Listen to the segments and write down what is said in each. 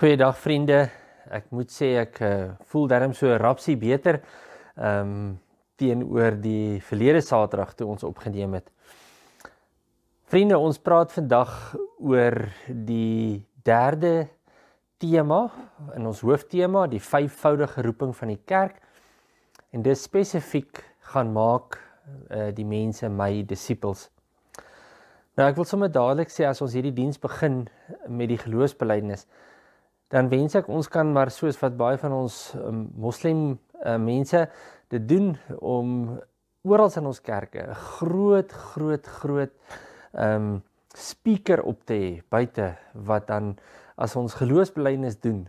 Goeiedag vriende. Ek moet sê ek uh, voel darm so rapsie beter ehm um, teenoor die verlede Saterdag toe ons opgeneem het. Vriende, ons praat vandag oor die derde tema in ons hooftema, die vyfvoudige roeping van die kerk. En dit spesifiek gaan maak uh, die mense my disippels. Nou ek wil sommer dadelik sê as ons hierdie diens begin met die geloofsbelijdenis dan wens ek ons kan maar soos wat baie van ons um, moslim uh, mense dit doen om oral in ons kerke 'n groot groot groot um speaker op te hê buite wat dan as ons geloofsbelydenis doen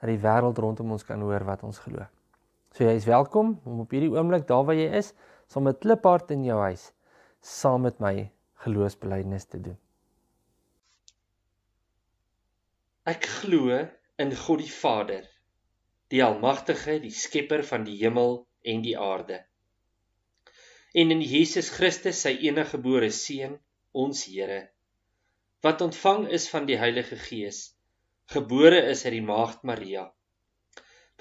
dat die wêreld rondom ons kan hoor wat ons glo. So jy is welkom om op hierdie oomblik daar waar jy is, saam met kliphart in jou huis saam met my geloofsbelydenis te doen. Ek glo in God die Vader, die Almagtige, die Skepper van die hemel en die aarde. En in Jesus Christus, sy eniggebore Seun, ons Here, wat ontvang is van die Heilige Gees, gebore is uit die maagd Maria,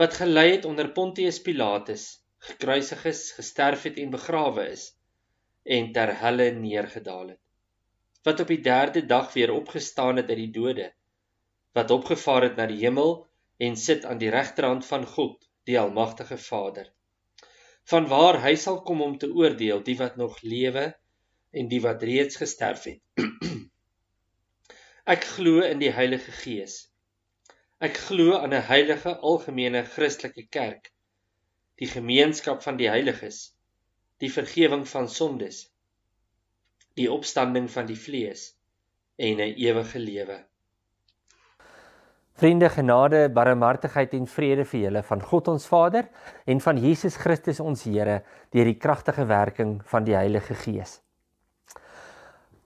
wat gelei het onder Pontius Pilatus, gekruisig is, gesterf het en begrawe is en ter hulle neergedaal het wat op die 3de dag weer opgestaan het uit die dode wat opgevaar het na die hemel en sit aan die regterhand van God, die Almagtige Vader. Vanwaar hy sal kom om te oordeel die wat nog lewe en die wat reeds gesterf het. Ek glo in die Heilige Gees. Ek glo aan 'n heilige algemene Christelike kerk, die gemeenskap van die heiliges, die vergewing van sondes, die opstanding van die vlees en 'n ewige lewe. Vriende, genade, barmhartigheid en vrede vir julle van God ons Vader en van Jesus Christus ons Here deur die kragtige werking van die Heilige Gees.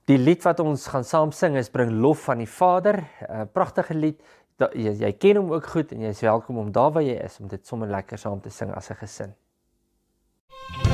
Die lied wat ons gaan saam sing is bring lof van die Vader, 'n pragtige lied. Jy ken hom ook goed en jy is welkom om daar waar jy is om dit sommer lekker saam te sing as 'n gesin. Ja.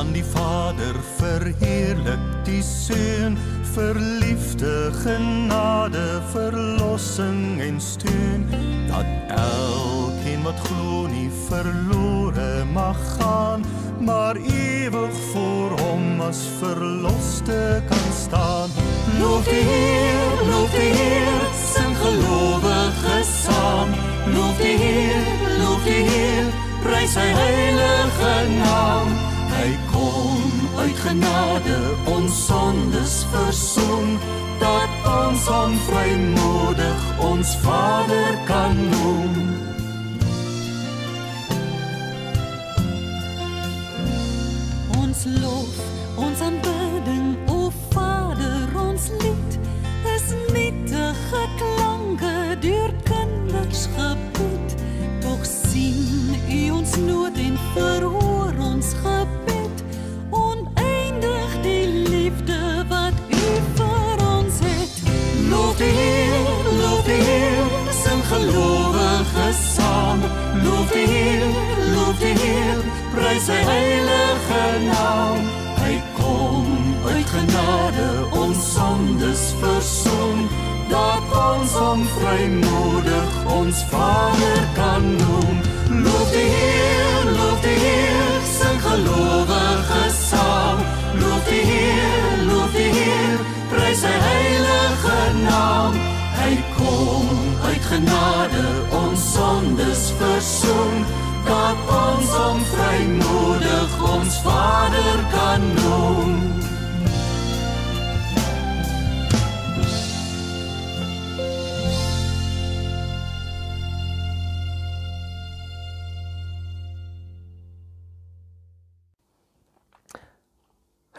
aan die Vader verheerlik die Seun vir liefde, genade, verlossing en steun dat elkeen wat glo nie verlore mag gaan maar ewig voor hom as verloste kan staan loof die Heer loof die Heer sing gelowiges saam loof die Heer loof die Heer prys sy heilige naam Hy kom uit genade ons sondes versoen dat ons hom vrymoedig ons Vader kan noem. Ons lof, ons aanbidding, o Vader, ons lied is nietige klanke deur kinders gepoet, tog sien U ons nood en verhoor. van vrymoedig ons Vader kan noem. Loof die Heer, loof die Heer, sing gelowige saam. Loof die Heer, loof die Heer, prys sy heilige naam. Hy kom uit genade ons sondes versoen. Dat ons om vrymoedig ons Vader kan noem.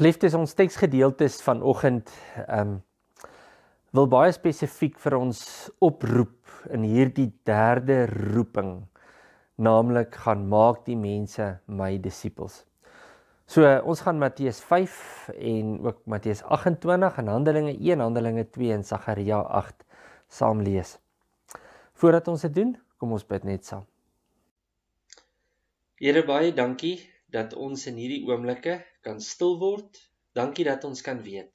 Geliefdes, ons teksgedeeltes vanoggend ehm um, wil baie spesifiek vir ons oproep in hierdie derde roeping, naamlik gaan maak die mense my disippels. So ons gaan Matteus 5 en ook Matteus 28 en Handelinge 1, Handelinge 2 en Sagaria 8 saam lees. Voordat ons dit doen, kom ons bid net saam. Here baie dankie dat ons in hierdie oomblikke kan stil word. Dankie dat ons kan weet.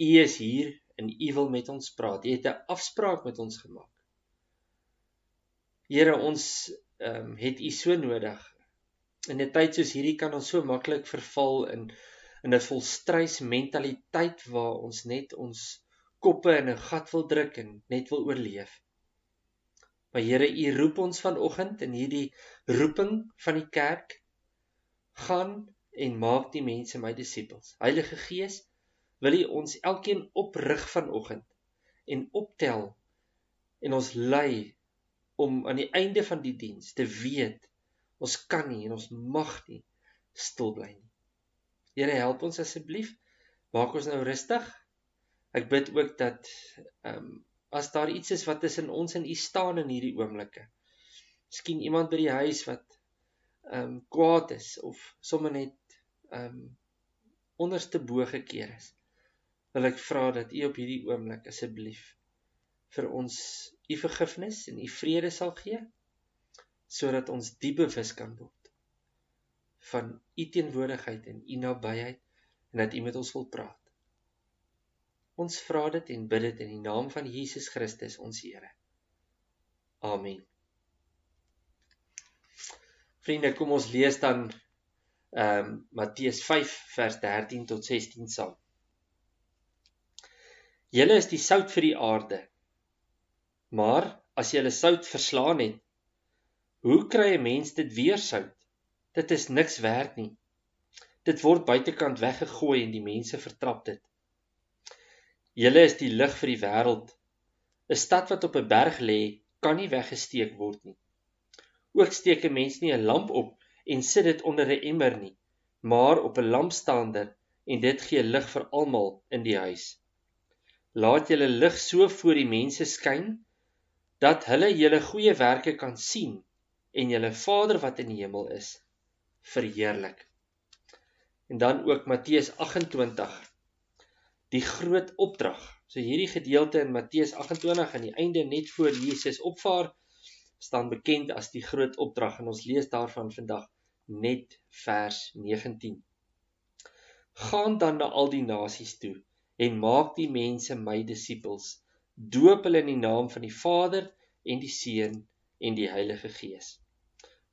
U is hier en u wil met ons praat. U het 'n afspraak met ons gemaak. Here, ons ehm um, het u so nodig. In 'n tyd soos hierdie kan ons so maklik verval in in 'n volstrys mentaliteit waar ons net ons koppe in 'n gat wil druk en net wil oorleef. Maar Here, U roep ons vanoggend in hierdie roeping van die kerk gaan en maak die mense my disippels. Heilige Gees, wil U ons elkeen oprig vanoggend en optel en ons lei om aan die einde van die diens te weet ons kan nie en ons mag nie stil bly nie. Here help ons asseblief. Maak ons nou rustig. Ek bid ook dat ehm um, as daar iets is wat tussen ons en U staan in hierdie oomblikke. Miskien iemand by die huis wat ehm um, kwaad is of sommer net ehm um, onderste bo gekeer is wil ek vra dat u op hierdie oomblik asseblief vir ons u vergifnis en u vrede sal gee sodat ons diep bewus kan word van u teenwoordigheid en u nabyheid en dat u met ons wil praat ons vra dit en bid dit in die naam van Jesus Christus ons Here amen Vriende, kom ons lees dan ehm um, Matteus 5 vers 13 tot 16 saam. Julle is die sout vir die aarde. Maar as jy hulle sout verslaan het, hoe kry 'n mens dit weer sout? Dit is niks werd nie. Dit word buitekant weggegooi en die mense vertrap dit. Julle is die lig vir die wêreld. 'n Stad wat op 'n berg lê, kan nie weggesteek word nie. Ook steek 'n mens nie 'n lamp op en sit dit onder 'n emmer nie, maar op 'n lampstaander en dit gee lig vir almal in die huis. Laat julle lig so voor die mense skyn dat hulle julle goeie werke kan sien en julle Vader wat in die hemel is verheerlik. En dan ook Matteus 28 die groot opdrag. So hierdie gedeelte in Matteus 28 aan die einde net voor Jesus opvaar staan bekend as die groot opdrag en ons lees daarvan vandag net vers 19. Gaan dan na al die nasies toe en maak die mense my disippels. Doop hulle in die naam van die Vader en die Seun en die Heilige Gees.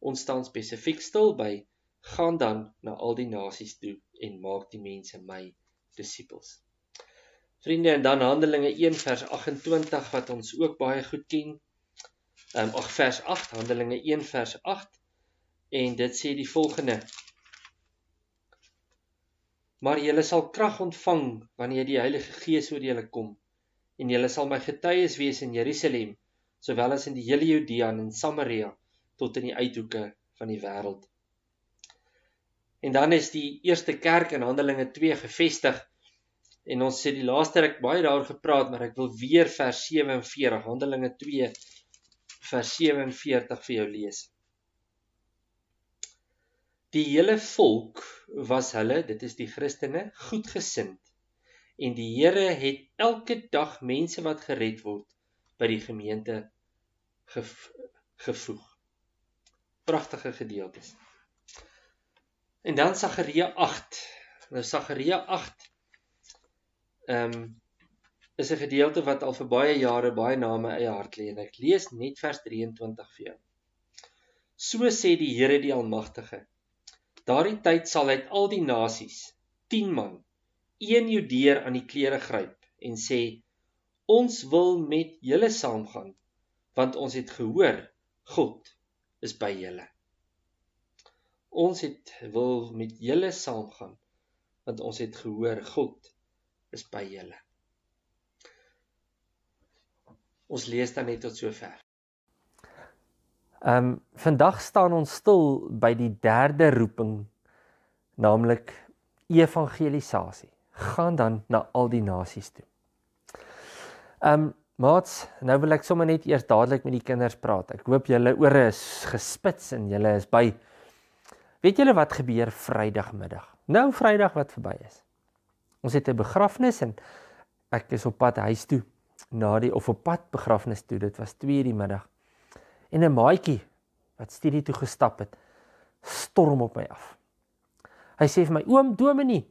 Ons staan spesifiek stil by gaan dan na al die nasies toe en maak die mense my disippels. Vriende, en dan Handelinge 1 vers 28 wat ons ook baie goed ken um, ag vers 8 Handelinge 1 vers 8 en dit sê die volgende Maar julle sal krag ontvang wanneer die Heilige Gees oor julle kom en julle sal my getuies wees in Jerusalem sowel as in die hele Judea en Samaria tot in die uithoeke van die wêreld. En dan is die eerste kerk in Handelinge 2 gevestig en ons sê die laaste ek baie daar gepraat maar ek wil weer vers 47 Handelinge vers 47 vir jou lees. Die hele volk was hulle, dit is die Christene, goedgesind en die Here het elke dag mense wat gered word by die gemeente gevoeg. Pragtige gedeeltes. En dan Sagaria 8. Nou Sagaria 8 ehm um, is 'n gedeelte wat al vir baie jare baie na my eie hart lê en ek lees net vers 23 vir jou. So sê die Here die Almagtige: Daardie tyd sal uit al die nasies 10 man een Judeer aan die klere gryp en sê: Ons wil met julle saamgaan want ons het gehoor God is by julle. Ons het wil met julle saamgaan want ons het gehoor God is by julle. Ons lees dan net tot sover. Ehm um, vandag staan ons stil by die derde roeping, naamlik evangelisasie. Gaan dan na al die nasies toe. Ehm um, maats, nou wil ek sommer net eers dadelik met die kinders praat. Ek hoop julle ore is gespits en julle is by Weet julle wat gebeur Vrydagmiddag? Nou Vrydag wat verby is. Ons het 'n begrafnis en ek is op pad huis toe na die of op pad begrafnis toe. Dit was 2:00 die middag. En 'n maatjie wat studie toe gestap het, storm op my af. Hy sê vir my: "Oom Dominee,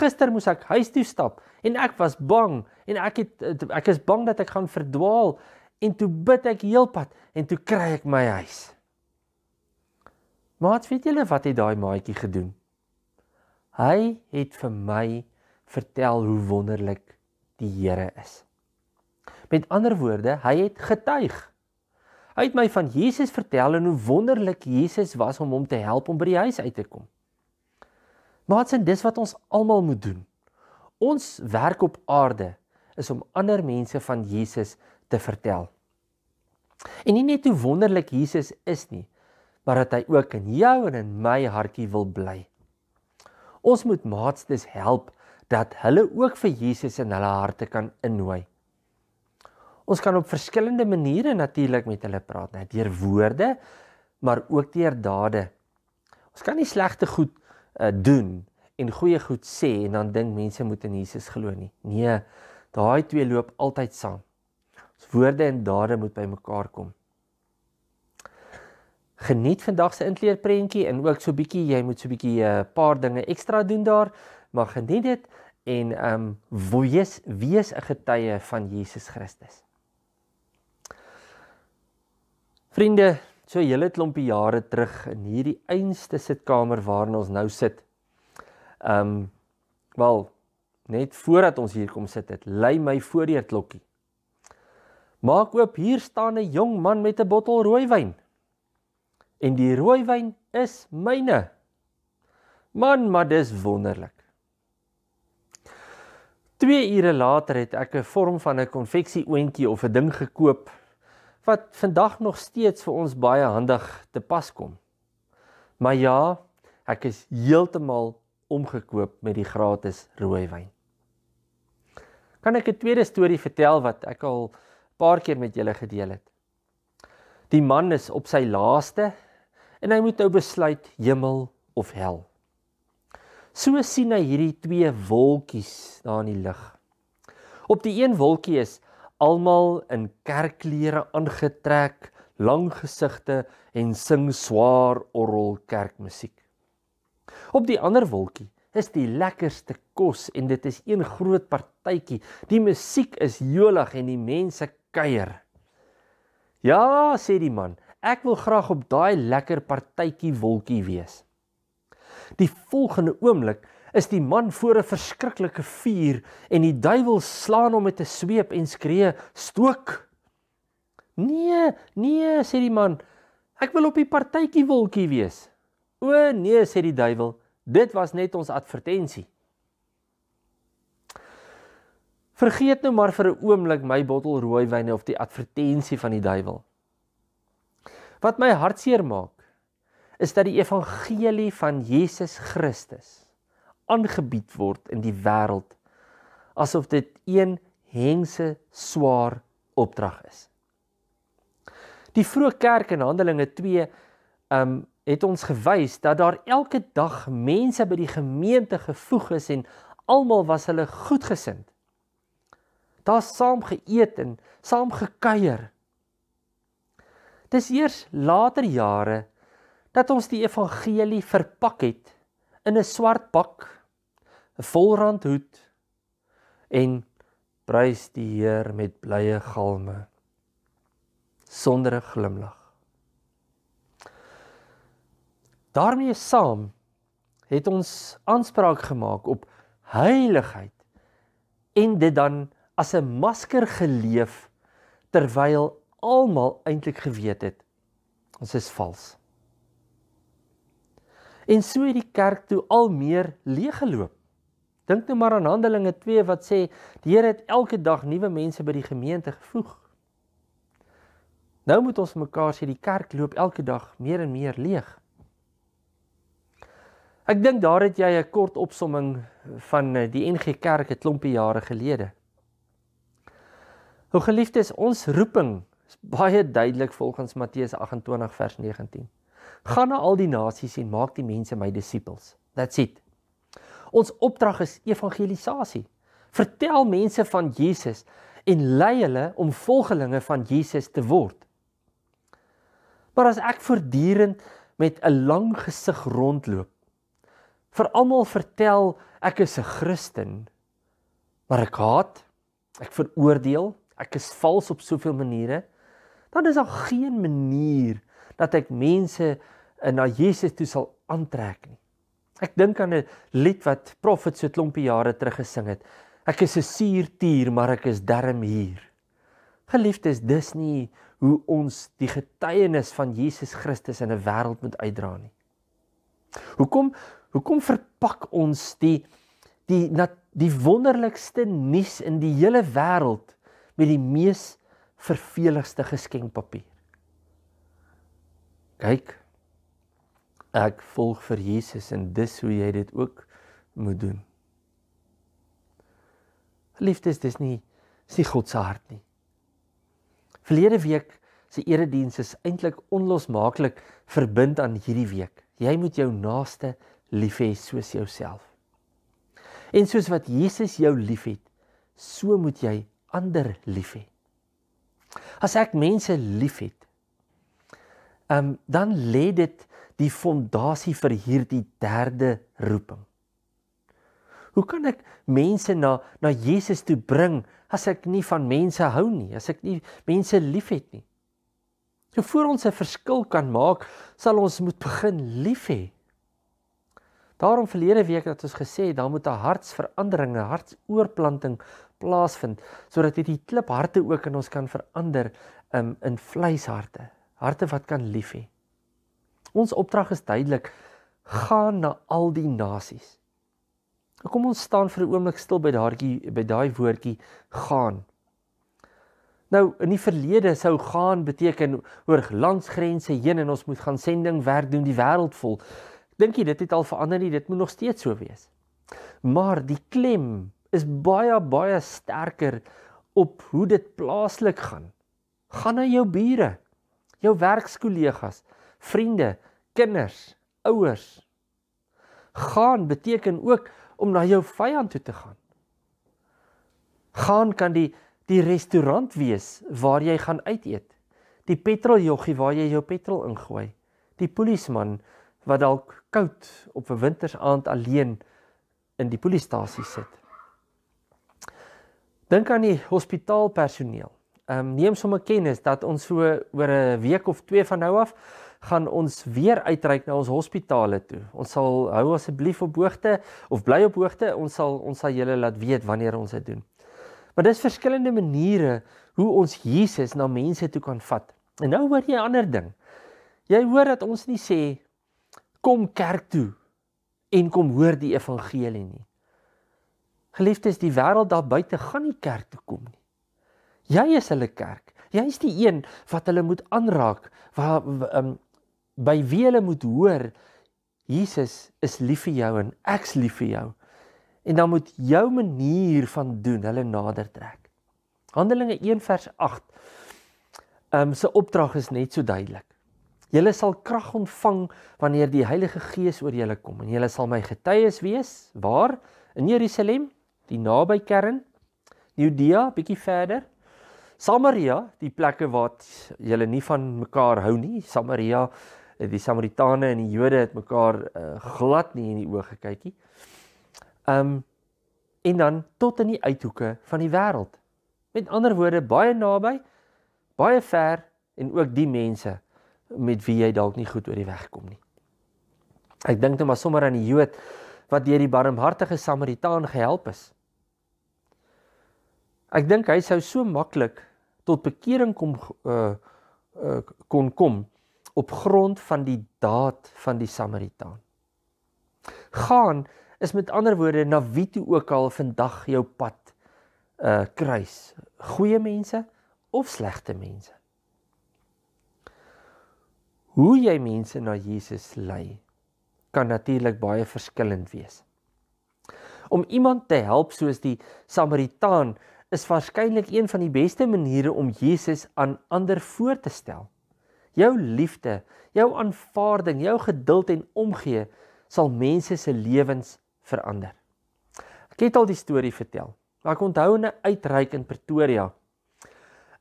gister moes ek huis toe stap en ek was bang en ek het ek is bang dat ek gaan verdwaal en toe bid ek heelpad en toe kry ek my huis." Maat, weet julle wat het daai maatjie gedoen? Hy het vir my vertel hoe wonderlik die Here is. Met ander woorde, hy het getuig. Hy het my van Jesus vertel en hoe wonderlik Jesus was om hom te help om by die huis uit te kom. Maats en dis wat ons almal moet doen. Ons werk op aarde is om ander mense van Jesus te vertel. En nie net hoe wonderlik Jesus is nie, maar dat hy ook in jou en in my hartjie wil bly. Ons moet maats dis help dat hulle ook vir Jesus in hulle harte kan innooi. Ons kan op verskillende maniere natuurlik met hulle praat, net deur woorde, maar ook deur dade. Ons kan nie slegte goed uh, doen en goeie goed sê en dan dink mense moet in Jesus glo nie. Nee, daai twee loop altyd saam. Ons woorde en dade moet bymekaar kom. Geniet vandag se inkleerprentjie en ook so bietjie, jy moet so bietjie 'n uh, eh, paar dinge ekstra doen daar, maar geniet dit en ehm um, wees wees 'n getuie van Jesus Christus. Vriende, so 'n hele klompie jare terug in hierdie einste sitkamer waarin ons nou sit. Ehm um, wel, net voordat ons hier kom sit het, lei my voor die klokkie. Maak oop, hier staan 'n jong man met 'n bottel rooiwyn. En die rooiwyn is myne. Man, maar dis wonderlik. 2 ure later het ek 'n vorm van 'n konfeksie oentjie of 'n ding gekoop wat vandag nog steeds vir ons baie handig te pas kom. Maar ja, ek is heeltemal omgekoop met die gratis rooi wyn. Kan ek 'n tweede storie vertel wat ek al 'n paar keer met julle gedeel het? Die man is op sy laaste en hy moet nou besluit hemel of hel. So sien hy hierdie twee wolkies daar in die lug. Op die een wolkie is almal in kerkklere aangetrek, lang gesigte en sing swaar orrel kerkmusiek. Op die ander wolkie is die lekkerste kos en dit is een groot partytjie. Die musiek is jolig en die mense kuier. Ja, sê die man, ek wil graag op daai lekker partytjie wolkie wees. Die volgende oomblik is die man voor 'n verskriklike vuur en die duiwel slaan hom met 'n sweep en skree: "Stook!" "Nee, nee," sê die man. "Ek wil op die partytjie wolkie wees." "O nee," sê die duiwel. "Dit was net ons advertensie." Vergeet nou maar vir 'n oomblik my bottel rooi wyn of die advertensie van die duiwel. Wat my hartseer maak, is dat die evangelie van Jesus Christus aangebied word in die wêreld asof dit een hengse swaar opdrag is. Die vroeë kerk in Handelinge 2 um ehm, het ons gewys dat daar elke dag mense by die gemeente gevoeg is en almal was hulle goedgesind. Daar saam geëet en saam gekuier. Dis eers later jare dat ons die evangelie verpak het in 'n swart pak, 'n volrand hoed en prys die Heer met blye galme sonder 'n glimlag. Daarmee saam het ons aanspraak gemaak op heiligheid en dit dan as 'n masker geleef terwyl almal eintlik geweet het ons is vals. En so het die kerk toe al meer leeggeloop. Dink nou maar aan Handelinge 2 wat sê die Here het elke dag nuwe mense by die gemeente gevoeg. Nou moet ons mekaar sê die kerk loop elke dag meer en meer leeg. Ek dink daar het jy 'n kort opsomming van eh, die NG Kerk 'n klompie jare gelede. O geliefdes, ons roeping is baie duidelik volgens Matteus 28 vers 19 gaan na al die nasies en maak die mense my disippels. That's it. Ons opdrag is evangelisasie. Vertel mense van Jesus en lei hulle om volgelinge van Jesus te word. Maar as ek voortdurend met 'n lang gesig rondloop, vir almal vertel ek is 'n Christen, maar ek haat, ek veroordeel, ek is vals op soveel maniere, dan is daar geen manier dat ek mense eh, na Jesus toe sal aantrek nie. Ek dink aan 'n lied wat Prophet so klompie jare terug gesing het. Ek is 'n suurtier, maar ek is darm hier. Geliefdes, dis nie hoe ons die getuienis van Jesus Christus in 'n wêreld moet uitdra nie. Hoekom hoekom verpak ons die die die wonderlikste nuus in die hele wêreld met die mees vervelendste geskenkpapier? kyk ek volg vir Jesus en dis hoe jy dit ook moet doen. Liefdes, dis nie dis nie God se hart nie. Verlede week se erediens is eintlik onlosmaaklik verbind aan hierdie week. Jy moet jou naaste lief hê soos jouself. En soos wat Jesus jou liefhet, so moet jy ander lief hê. As ek mense liefhet, um, dan lê dit die fondasie vir hierdie derde roeping. Hoe kan ek mense na na Jesus toe bring as ek nie van mense hou nie, as ek nie mense liefhet nie? So voor ons 'n verskil kan maak, sal ons moet begin lief hê. Daarom verlede week het ons gesê daar moet 'n hartsverandering, 'n hartsoorplanting plaasvind sodat dit die klipharte ook in ons kan verander um, in vleisharte harte wat kan lief hê. Ons opdrag is duidelik: gaan na al die nasies. Kom ons staan vir 'n oomblik stil by daardie by daai woordjie gaan. Nou in die verlede sou gaan beteken oor landsgrense heen en ons moet gaan sending werk doen die wêreld vol. Dink jy dit het al verander nie? Dit moet nog steeds so wees. Maar die klem is baie baie sterker op hoe dit plaaslik gaan. Gaan na jou bure jou werkskollegas, vriende, kinders, ouers. Gaan beteken ook om na jou vyand toe te gaan. Gaan kan die die restaurant wees waar jy gaan uit eet. Die petroljoggie waar jy jou petrol ingooi. Die polisieman wat dalk koud op 'n wintersaand alleen in die polisiestasie sit. Dink aan die hospitaalpersoneel. Ehm um, neem sommer kennis dat ons so oor 'n week of 2 van nou af gaan ons weer uitreik na ons hospitale toe. Ons sal hou asseblief op hoogte of bly op hoogte. Ons sal ons sal julle laat weet wanneer ons dit doen. Maar dis verskillende maniere hoe ons Jesus na mense toe kan vat. En nou hoor jy 'n ander ding. Jy hoor dat ons nie sê kom kerk toe en kom hoor die evangelie nie. Geliefdes, die wêreld daar buite gaan nie kerk toe kom nie. Jy is hulle kerk. Jy is die een wat hulle moet aanraak, waar um, by wie hulle moet hoor Jesus is lief vir jou en ek's lief vir jou. En dan moet jou manier van doen hulle nader trek. Handelinge 1 vers 8. Ehm um, se opdrag is net so duidelik. Julle sal krag ontvang wanneer die Heilige Gees oor julle kom en julle sal my getuies wees waar in Jerusalem, die naby kern, Judea bietjie verder, Samaria, die plekke wat julle nie van mekaar hou nie, Samaria, eh, die Samaritane en die Jode het mekaar uh, glad nie in die oë gekyk nie. Um en dan tot in die uithoeke van die wêreld. Met ander woorde, baie naby, baie ver en ook die mense met wie jy dalk nie goed oor die weg kom nie. Ek dink net nou maar sommer aan die Jood wat deur die barmhartige Samaritaan gehelp is. Ek dink hy sou so maklik tot bekering kom uh, uh, kon kom op grond van die daad van die Samaritaan. Gaan is met ander woorde na wie toe ook al vandag jou pad uh kruis, goeie mense of slegte mense. Hoe jy mense na Jesus lei kan natuurlik baie verskillend wees. Om iemand te help soos die Samaritaan is waarskynlik een van die beste maniere om Jesus aan ander voor te stel. Jou liefde, jou aanvaarding, jou geduld en omgee sal mense se lewens verander. Ek het al die storie vertel. Ek onthou 'n uitreik in Pretoria.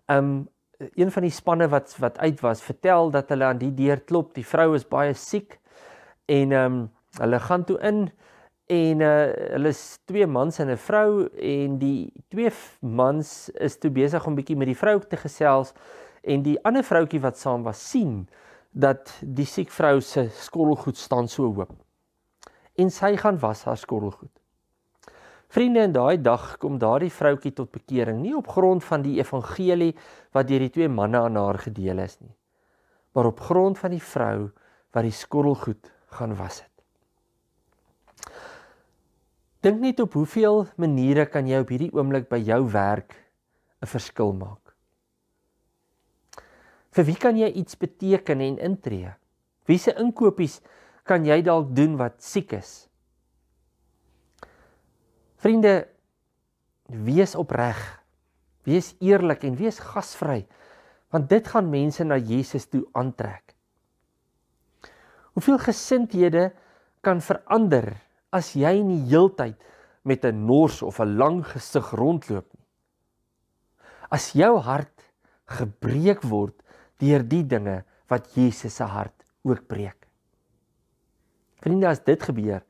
Um een van die spanne wat wat uit was, vertel dat hulle aan die deur klop, die vrou is baie siek en um hulle gaan toe in en uh, hulle is twee mans en 'n vrou en die twee mans is toe besig om bietjie met die vrou te gesels en die ander vroutjie wat saam was sien dat die siek vrou se skorrelgoed staan so hoop. En sy gaan was haar skorrelgoed. Vriende, in daai dag kom daardie vroutjie tot bekering, nie op grond van die evangelie wat deur die twee manne aan haar gedeel is nie, maar op grond van die vrou wat die skorrelgoed gaan was. Het. Dink net op hoeveel maniere kan jy op hierdie oomblik by jou werk 'n verskil maak. Vir wie kan jy iets beteken en intree? Wiese inkopies kan jy dalk doen wat siek is? Vriende, wees opreg. Wees eerlik en wees gasvry, want dit gaan mense na Jesus toe aantrek. Hoeveel gesindhede kan verander as jy nie heeltyd met 'n nors of 'n lang gesig rondloop nie. As jou hart gebreek word deur die dinge wat Jesus se hart ook breek. Vriende, as dit gebeur,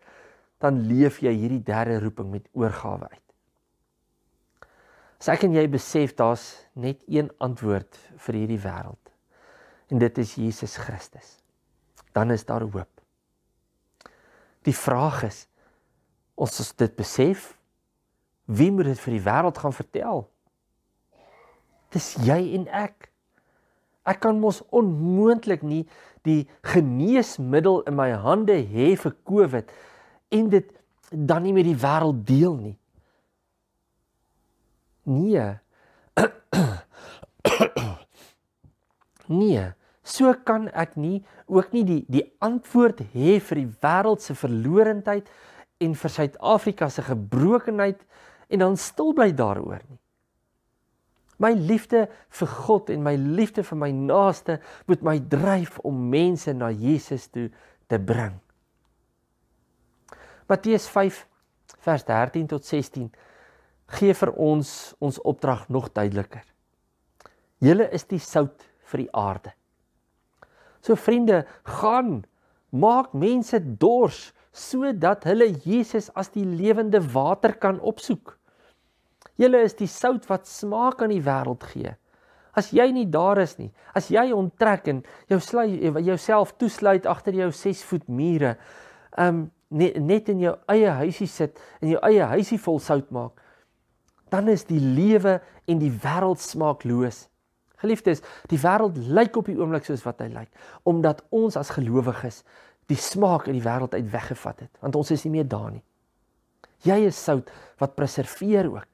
dan leef jy hierdie derde roeping met oorgawe uit. As ek en jy besef daar's net een antwoord vir hierdie wêreld en dit is Jesus Christus, dan is daar hoop. Die vraag is ons is dit besef wie moet dit vir die wêreld gaan vertel? Dis jy en ek. Ek kan mos onmoontlik nie die geneesmiddel in my hande hê vir COVID en dit dan nie met die wêreld deel nie. Nee. Nee, so kan ek nie ook nie die die antwoord hê vir die wêreld se verlorendheid en vir Suid-Afrika se gebrokenheid en dan stil bly daaroor nie. My liefde vir God en my liefde vir my naaste moet my dryf om mense na Jesus toe te bring. Matteus 5 vers 13 tot 16 gee vir ons ons opdrag nog duideliker. Julle is die sout vir die aarde. So vriende, gaan maak mense dors sodat hulle Jesus as die lewende water kan opsoek. Julle is die sout wat smaak aan die wêreld gee. As jy nie daar is nie, as jy onttrek en jou slui eh, jouself toesluit agter jou 6 voet mure, um ehm, net, net in jou eie huisie sit en jou eie huisie vol sout maak, dan is die lewe en die wêreld smaakloos. Geliefdes, die wêreld lyk op die oomblik soos wat hy lyk, omdat ons as gelowiges die smaak uit die wêreld uit weggevat het, want ons is nie meer daar nie. Jy is sout wat preserveer ook.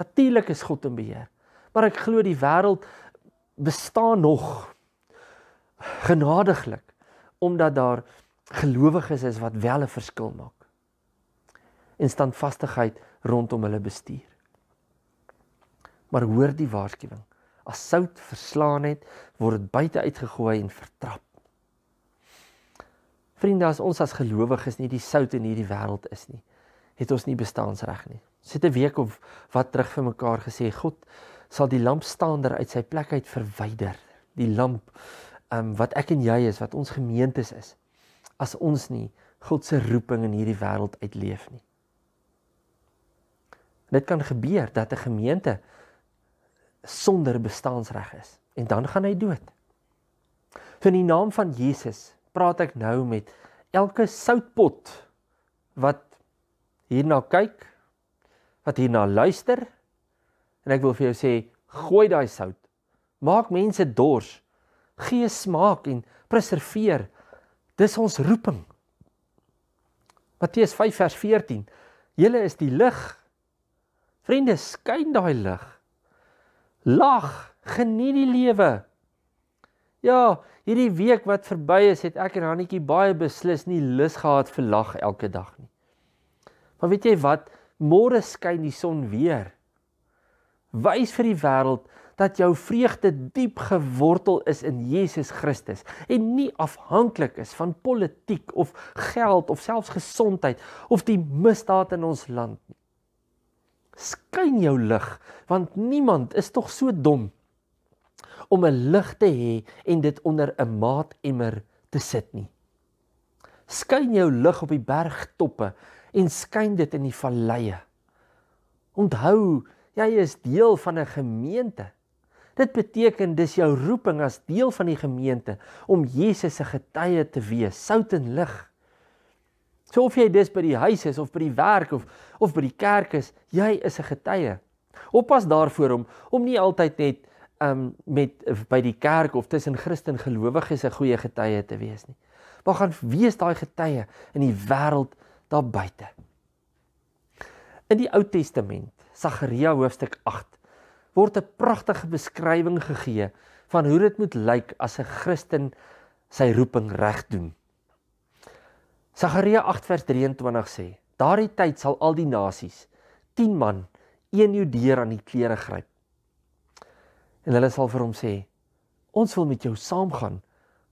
Natuurlik is God in beheer, maar ek glo die wêreld bestaan nog genadiglik omdat daar gelowiges is wat wel 'n verskil maak en standvastigheid rondom hulle bestuur. Maar hoor die waarskuwing. As sout verslaan het, word dit buite uitgegooi en vertrap. Vriende, as ons as gelowiges nie die sout in hierdie wêreld is nie, het ons nie bestaanreg nie. Ons het 'n week of wat terug vir mekaar gesê, God sal die lampstaander uit sy plek uit verwyder. Die lamp um, wat ek en jy is, wat ons gemeentes is, as ons nie God se roeping in hierdie wêreld uitleef nie. Dit kan gebeur dat 'n gemeente sonder bestaanreg is en dan gaan hy dood. In die naam van Jesus praat ek nou met elke soutpot wat hierna kyk, wat hierna luister. En ek wil vir jou sê, gooi daai sout. Maak mense dors. Gee smaak en preserveer. Dis ons roeping. Matteus 5 vers 14. Julle is die lig. Vriende, skyn daai lig. Lag, geniet die lewe. Ja, Hierdie week wat verby is, het ek en Hannetjie baie beslis nie lus gehad vir lag elke dag nie. Maar weet jy wat? Môre skyn die son weer. Wys vir die wêreld dat jou vreugde diep gewortel is in Jesus Christus en nie afhanklik is van politiek of geld of selfs gesondheid of die misdaad in ons land nie. Skyn jou lig, want niemand is tog so dom om 'n lig te hê en dit onder 'n maatemmer te sit nie. Skyn jou lig op die bergtoppe en skyn dit in die valleie. Onthou, jy is deel van 'n gemeente. Dit beteken dis jou roeping as deel van die gemeente om Jesus se getuie te wees, sout en lig. So of jy dis by die huis is of by die werk of of by die kerk is, jy is 'n getuie. Oppas daarvoor om om nie altyd net um met eh, by die kerk of tussen Christen gelowiges 'n goeie getuie te wees nie. Maar gaan wie is daai getuie in die wêreld daar buite? In die Ou Testament, Sagaria hoofstuk 8 word 'n pragtige beskrywing gegee van hoe dit moet lyk as 'n Christen sy roeping reg doen. Sagaria 8 vers 23 sê: "Daardie tyd sal al die nasies 10 man een Jodeer aan die klere gryp En hulle sal vir hom sê: Ons wil met jou saamgaan,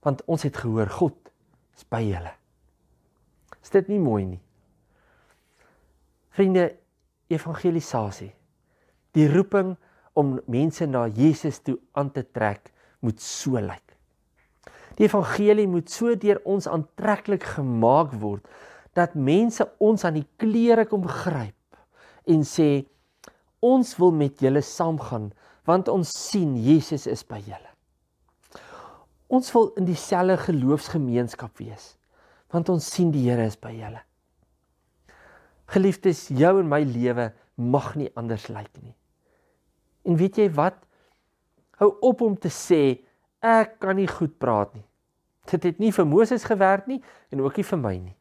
want ons het gehoor God is by julle. Is dit nie mooi nie? Vriende, evangelisasie. Die roeping om mense na Jesus toe aan te trek moet so lyk. Die evangelie moet so deur ons aantreklik gemaak word dat mense ons aan die klere kom gryp en sê ons wil met julle saamgaan want ons sien Jesus is by julle. Ons wil in dieselfde geloofsgemeenskap wees want ons sien die Here is by julle. Geliefdes, jou en my lewe mag nie anders lyk nie. En weet jy wat? Hou op om te sê ek kan nie goed praat nie. Dit het nie vir Moses gewerk nie en ook nie vir my nie.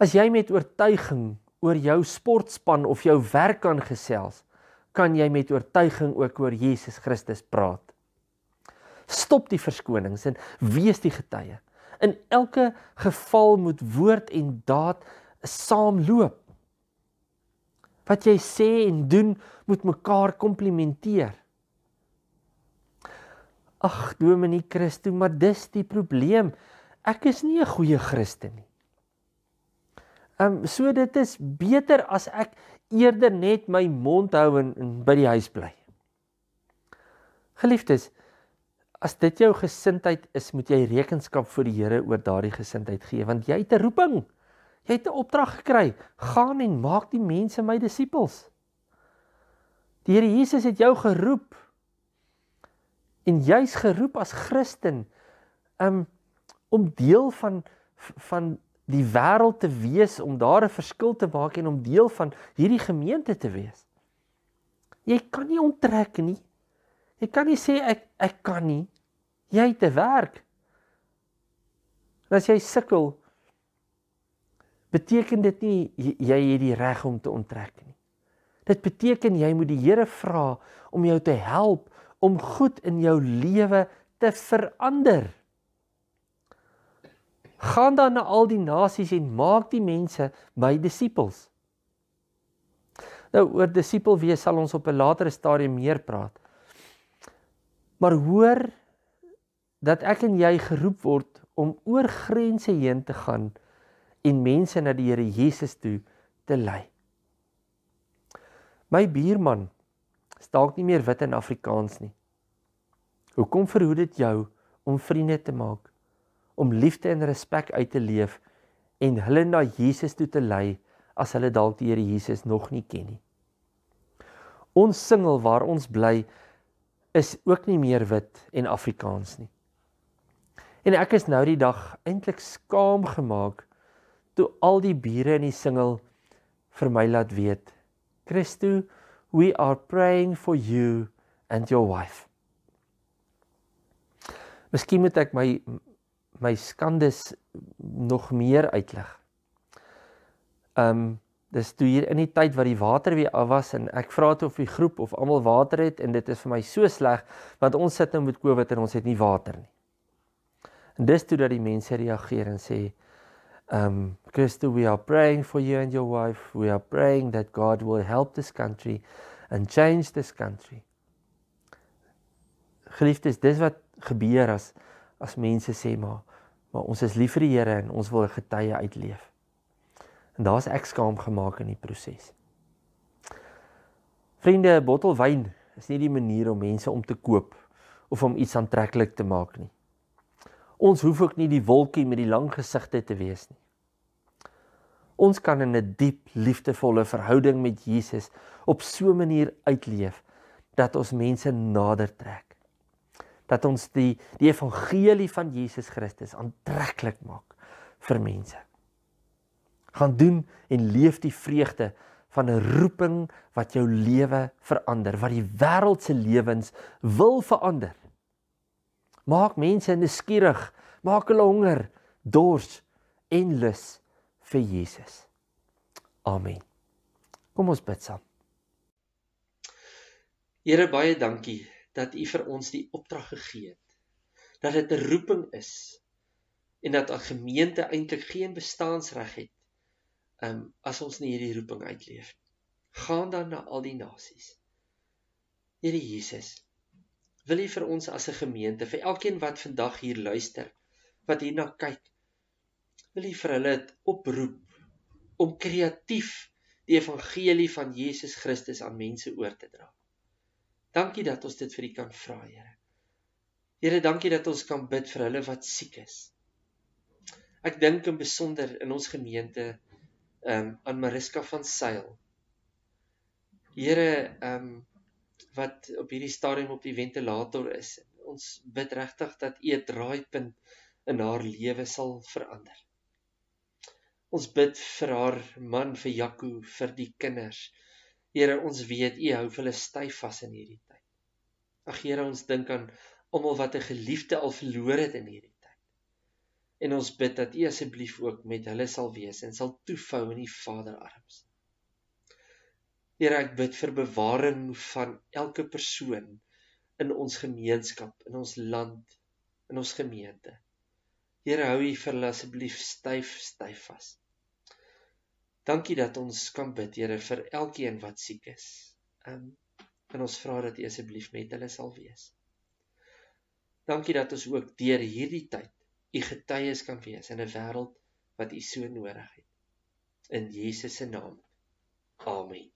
As jy met oortuiging oor jou sportspan of jou werk kan gesels, kan jy met oortuiging ook oor Jesus Christus praat. Stop die verskonings en wees die getuie. In elke geval moet woord en daad saamloop. Wat jy sê en doen moet mekaar komplementeer. Ag Dominee Christo, maar dis die probleem. Ek is nie 'n goeie Christen nie. Ehm um, so dit is beter as ek eerder net my mond hou en, en by die huis bly. Geliefdes, as dit jou gesindheid is, moet jy rekenskap voor die Here oor daardie gesindheid gee want jy het 'n roeping. Jy het 'n opdrag gekry: gaan en maak die mense my disippels. Die Here Jesus het jou geroep en jy's geroep as Christen um, om deel van van die wêreld te wees om daar 'n verskil te maak en om deel van hierdie gemeente te wees. Jy kan nie onttrek nie. Jy kan nie sê ek ek kan nie. Jy het te werk. As jy sukkel beteken dit nie jy het die reg om te onttrek nie. Dit beteken jy moet die Here vra om jou te help om goed in jou lewe te verander gaan dan na al die nasies en maak die mense my disippels. Nou oor disipel wees sal ons op 'n latere stadium meer praat. Maar hoor dat ek en jy geroep word om oor grense heen te gaan en mense na die Here Jesus toe te lei. My buurman staak nie meer wit in Afrikaans nie. Hoekom verhoed dit jou om vriende te maak? om liefde en respek uit te leef en hulle na Jesus toe te lei as hulle dalk die Here Jesus nog nie ken nie. Ons singel waar ons bly is ook nie meer wit en Afrikaans nie. En ek is nou die dag eintlik skaam gemaak toe al die bure in die singel vir my laat weet. Christo, we are praying for you and your wife. Miskien moet ek my my skandes nog meer uitlig. Um ehm, dis toe hier in die tyd wat die water weer af was en ek vra toe of die groep of almal water het en dit is vir my so sleg want ons sit nou met Covid en ons het nie water nie. En dis toe dat die mense reageer en sê um Christo we are praying for you and your wife. We are praying that God will help this country and change this country. Geliefdes, dis wat gebeur as as mense sê maar Maar ons is lief vir die Here en ons wil 'n getuie uitleef. En daar's ek skaam gemaak in die proses. Vriende, 'n bottel wyn is nie die manier om mense om te koop of om iets aantreklik te maak nie. Ons hoef ook nie die wolkie met die lang gesigte te wees nie. Ons kan in 'n diep liefdevolle verhouding met Jesus op so 'n manier uitleef dat ons mense nader trek dat ons die die evangelie van Jesus Christus aantreklik maak vir mense. Gaan doen en leef die vreugde van 'n roeping wat jou lewe verander, wat die wêreld se lewens wil verander. Maak mense nuuskierig, maak hulle honger, dors en lus vir Jesus. Amen. Kom ons bid saam. Here baie dankie dat U vir ons die opdrag gegee het. Dat dit 'n roeping is en dat 'n gemeente eintlik geen bestaanreg het um, as ons nie hierdie roeping uitleef nie. Gaan dan na al die nasies. Here Jesus, wil U vir ons as 'n gemeente, vir elkeen wat vandag hier luister, wat hierna kyk, wil U vir hulle oproep om kreatief die evangelie van Jesus Christus aan mense oor te dra. Dankie dat ons dit vir U kan vra, Here. Here, dankie dat ons kan bid vir hulle wat siek is. Ek dink in besonder in ons gemeente ehm um, aan Mariska van Sail. Here, ehm um, wat op hierdie stadium op die ventilator is. Ons bid regtig dat U 'n draaipunt in haar lewe sal verander. Ons bid vir haar man vir Jaco, vir die kinders. Here, ons weet U hou hulle styf vas in hierdie Ag Here, ons dink aan almal wat 'n geliefde al verloor het in hierdie tyd. En ons bid dat U asseblief ook met hulle sal wees en sal toefou in U Vaderarms. Here, ek bid vir bewaring van elke persoon in ons gemeenskap, in ons land, in ons gemeente. Here, hou U vir hulle asseblief styf styf vas. Dankie dat ons kan bid, Here, vir elkeen wat siek is. Ehm um, kan ons vra dat U asseblief met hulle sal wees. Dankie dat ons ook deur hierdie tyd U getuies kan wees in 'n wêreld wat U so nodig het. In Jesus se naam. Amen.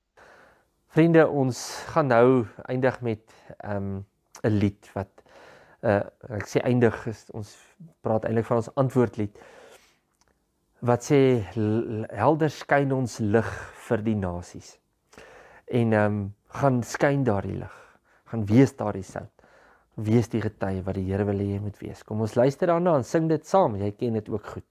Vriende, ons gaan nou eindig met ehm, 'n um, lied wat uh, ek sê eindig is ons praat eintlik van ons antwoordlied wat sê helder skyn ons lig vir die nasies. En ehm um, gaan skyn daardie lig. Gaan wees daardie sout. Wees die getuie wat die Here wil hê jy moet wees. Kom ons luister daarna en sing dit saam. Jy ken dit ook goed.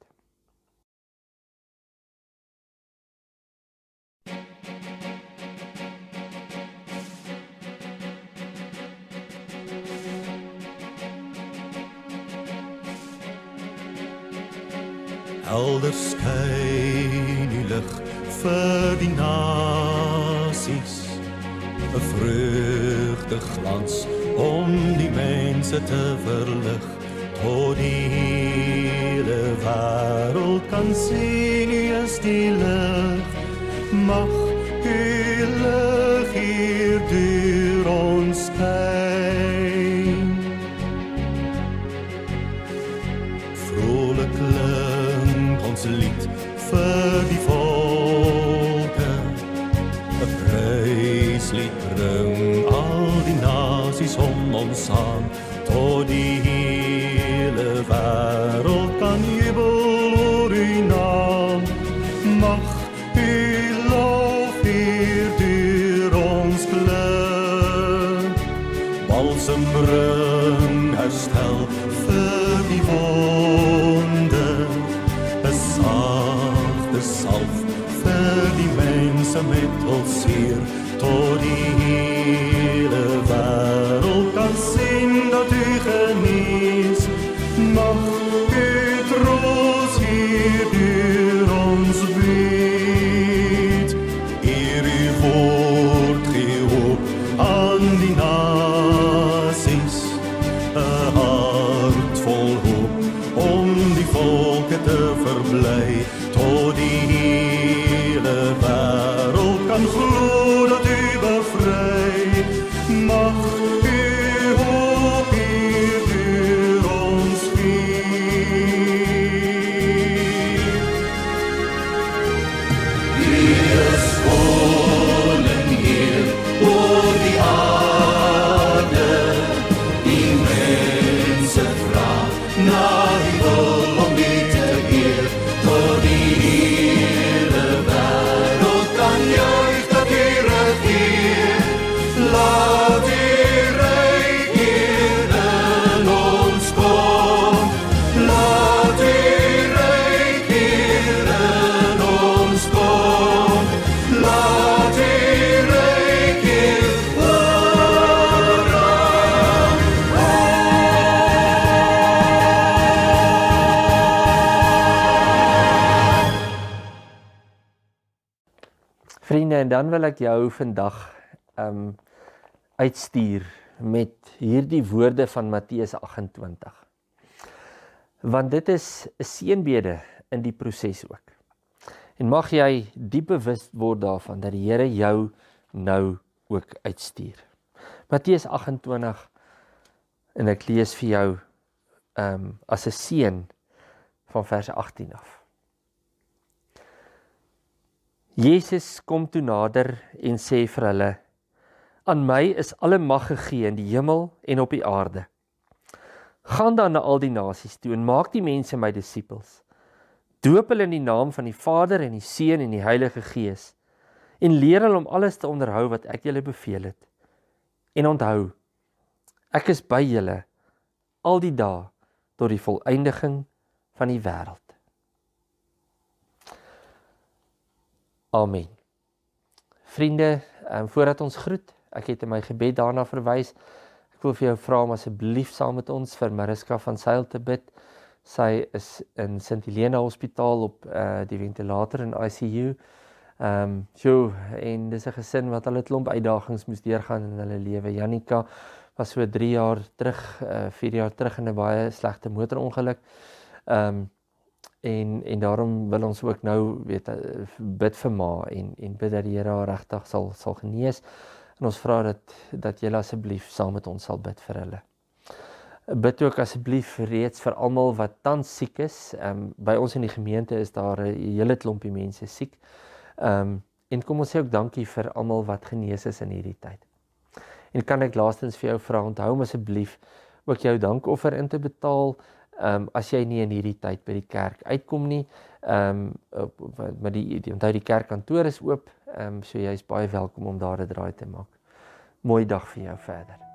'n vreugde glans om die mense te verlig tot die hele wêreld kan sien is die lig mag hulle Vriende, en dan wil ek jou vandag ehm um, uitstuur met hierdie woorde van Matteus 28. Want dit is 'n seënbede in die proses ook. En mag jy diep bewus word daarvan dat die Here jou nou ook uitstuur. Matteus 28 en ek lees vir jou ehm um, as 'n seën van vers 18 af. Jesus kom toe nader en sê vir hulle: "Aan my is alle mag gegee in die hemel en op die aarde. Gaan dan na al die nasies toe en maak die mense my disippels. Doop hulle in die naam van die Vader en die Seun en die Heilige Gees en leer hulle om alles te onderhou wat ek julle beveel het. En onthou, ek is by julle al die dae tot die volëindiging van die wêreld." Amen. Vriende, ehm voordat ons groet, ek het in my gebed daarna verwys. Ek wil vir jou vra om asseblief saam met ons vir Mariska van Sail te bid. Sy is in Sint Helena Hospitaal op eh uh, die ventilator in ICU. Ehm, um, sy en dis 'n gesin wat al 'n klomp uitdagings moes deurgaan in hulle lewe. Janika was so 3 jaar terug, 4 uh, eh, jaar terug in 'n baie slegte motorongeluk. Ehm um, en en daarom wil ons ook nou weet eh, bid vir ma en en bid dat die Here haar regtig sal sal genees. En ons vra dat dat jy asseblief saam met ons sal bid vir hulle. Bid ook asseblief reeds vir almal wat tans siek is. Ehm um, by ons in die gemeente is daar 'n hele klompie mense siek. Ehm um, en kom ons sê ook dankie vir almal wat genees is in hierdie tyd. En kan ek laastens vir jou vra onthou om asseblief ook jou dankoffer in te betaal ehm um, as jy nie in hierdie tyd by die kerk uitkom nie, ehm um, wat met die onthou die kerkkantoor is oop, ehm um, so jy is baie welkom om daar 'n draai te maak. Mooi dag vir jou verder.